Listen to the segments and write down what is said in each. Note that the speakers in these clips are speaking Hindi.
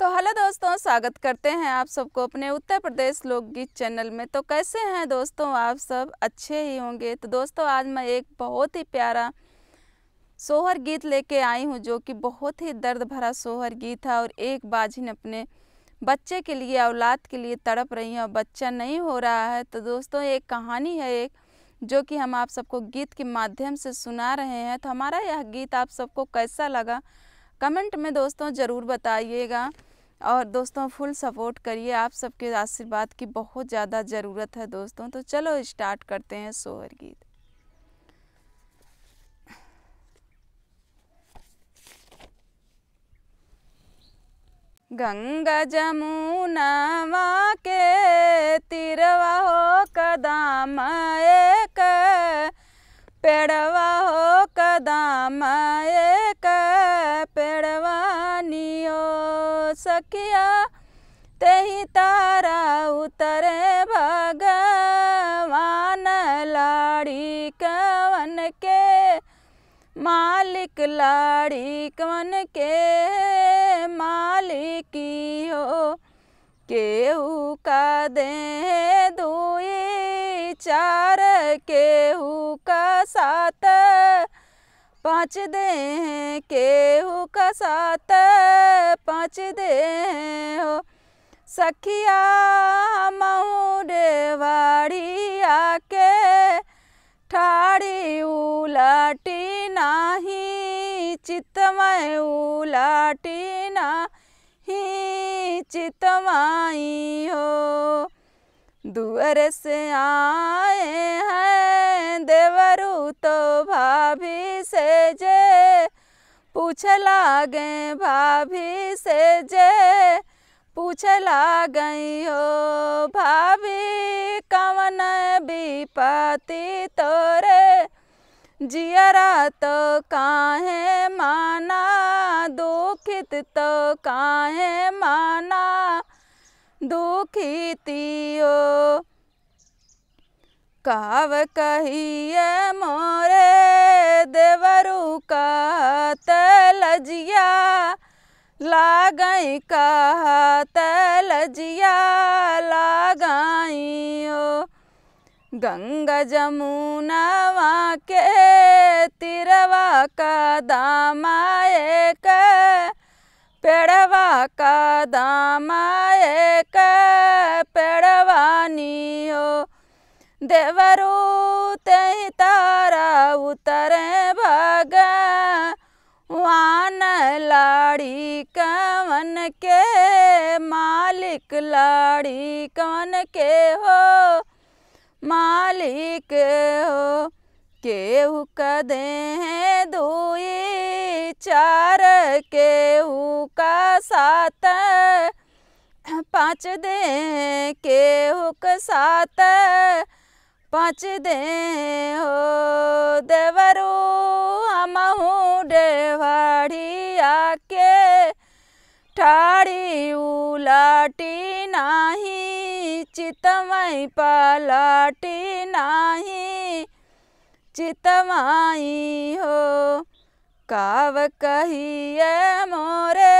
तो हेलो दोस्तों स्वागत करते हैं आप सबको अपने उत्तर प्रदेश लोकगीत चैनल में तो कैसे हैं दोस्तों आप सब अच्छे ही होंगे तो दोस्तों आज मैं एक बहुत ही प्यारा सोहर गीत लेके आई हूँ जो कि बहुत ही दर्द भरा सोहर गीत है और एक बाजिन अपने बच्चे के लिए औलाद के लिए तड़प रही हैं और बच्चा नहीं हो रहा है तो दोस्तों एक कहानी है एक जो कि हम आप सबको गीत के माध्यम से सुना रहे हैं तो हमारा यह गीत आप सबको कैसा लगा कमेंट में दोस्तों ज़रूर बताइएगा और दोस्तों फुल सपोर्ट करिए आप सबके आशीर्वाद की बहुत ज़्यादा ज़रूरत है दोस्तों तो चलो स्टार्ट करते हैं सोहर गीत गंगा जमुना माँ के तिरवा हो कदम एक पेड़वा हो कदम एक पेड़वा सकिया तही तारा उतरे भगवान लाड़ी कवन के मालिक लाड़ी कवन के मालिकी हो केहू का दे दुई चार केहू का सात पाँच दे के केहू का साथ पाँच दे हो सखिया वाड़ी आके ठाड़ी उलाटी नाही चितमय उलाटी चित चितमाई हो दुअर से आए हैं देवरू तो भाभी से जे पूछ लागे भाभी से जे पूछ ला गई हो भाभी कवन विपति तोरे जियरा तो काहे माना दुखित तो काहे माना हो काव कहिए मोरे देवरू का तलजिया लागई का तलजिया लगाई ओ गंगा जमुना वा के तिरवा का दामाए का पेड़वा का दामाए का पेड़वानी ओ देवरू ते तारा लाड़ी कवन के मालिक लाड़ी कवन के हो मालिक हो केहू कदे हैं दुई चार केहू का सात पाँच दे केहू का सात पाँच दे हो देवरू हम हूँ देवा के ठाड़ी उलाटी नाही चितमई पलाटी नाही चितमाई हो काव कहिए मोरे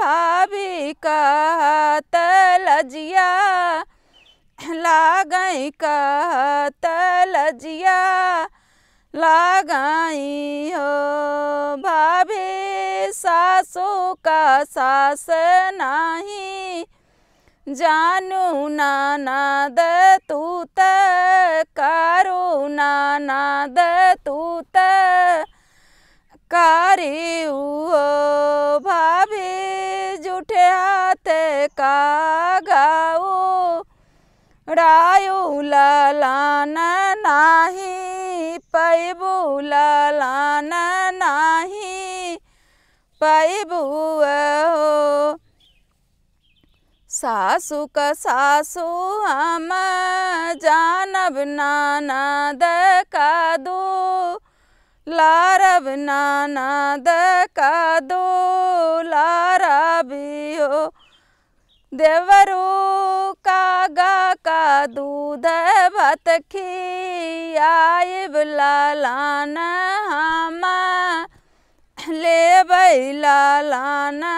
भाभी का तलजिया लागई का तलजिया लगाई सासों का सास नाही जानू नानाद तूत कारो नानाद तूत कारी भाभी जूठे हाथ का गाओ रायू लालान नाही पैबू लालान पाइब हो सासुक सासु हम जानब नाना दका दो लारब नाना दका दो लारा भी हो देवरू कागा का दूध भत खी आइब लालाना हमार भैला लाना